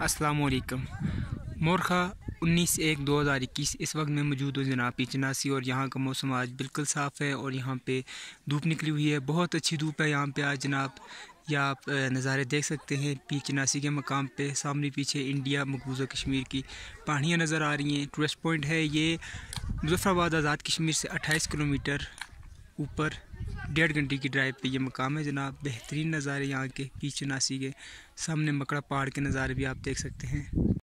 वालेकुम मोरखा उन्नीस एक दो हज़ार इक्कीस इस वक्त मैं मौजूद हूँ जनाब पिचनासी और यहाँ का मौसम आज बिल्कुल साफ़ है और यहाँ पे धूप निकली हुई है बहुत अच्छी धूप है यहाँ पे आज जनाब या आप नज़ारे देख सकते हैं चनासी के मकाम पे सामने पीछे इंडिया मकबूजा कश्मीर की पहाड़ियाँ नज़र आ रही हैं टूरिस्ट पॉइंट है ये मुजफ़राबाद आज़ाद कश्मीर से अट्ठाईस किलोमीटर ऊपर डेढ़ घंटे की ड्राइव पे ये मकाम है जनाब बेहतरीन नज़ारे यहाँ के पीछे नासी के सामने मकड़ा पहाड़ के नज़ारे भी आप देख सकते हैं